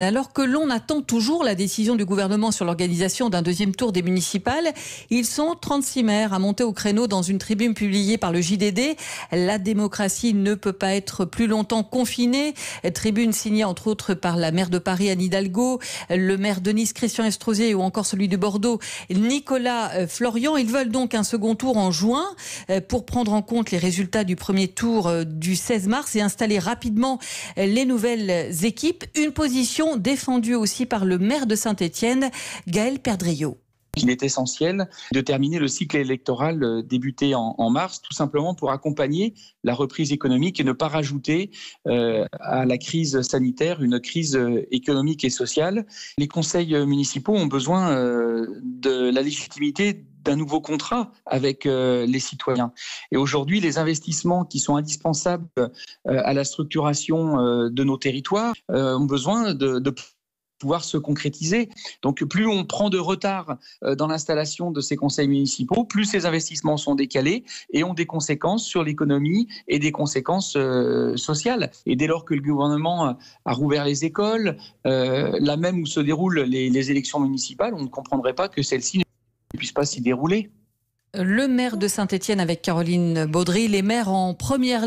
Alors que l'on attend toujours la décision du gouvernement sur l'organisation d'un deuxième tour des municipales, ils sont 36 maires à monter au créneau dans une tribune publiée par le JDD. La démocratie ne peut pas être plus longtemps confinée. Tribune signée entre autres par la maire de Paris Anne Hidalgo, le maire de Nice Christian Estrosi ou encore celui de Bordeaux Nicolas euh, Florian. Ils veulent donc un second tour en juin euh, pour prendre en compte les résultats du premier tour euh, du 16 mars et installer rapidement les nouvelles équipes. Une position Défendu aussi par le maire de saint etienne Gaël Perdriot. Il est essentiel de terminer le cycle électoral euh, débuté en, mars, tout simplement pour accompagner la reprise économique et ne pas rajouter euh, à la crise sanitaire une crise euh, économique et sociale. Les conseils municipaux ont besoin de la légitimité d'un nouveau contrat avec euh, les citoyens. Et aujourd'hui, les investissements qui sont indispensables euh, à la structuration euh, de nos territoires ont besoin de, pouvoir se concrétiser. Donc plus on prend de retard dans l'installation de ces conseils municipaux, plus ces investissements sont décalés et ont des conséquences sur l'économie et des conséquences sociales. Et dès lors que le gouvernement a rouvert les écoles, là même où se déroulent les, les élections municipales, on ne comprendrait pas que celles-ci puisse pas s'y dérouler. Euh, le maire de Saint-Étienne avec Caroline Baudry, les maires en première ligne.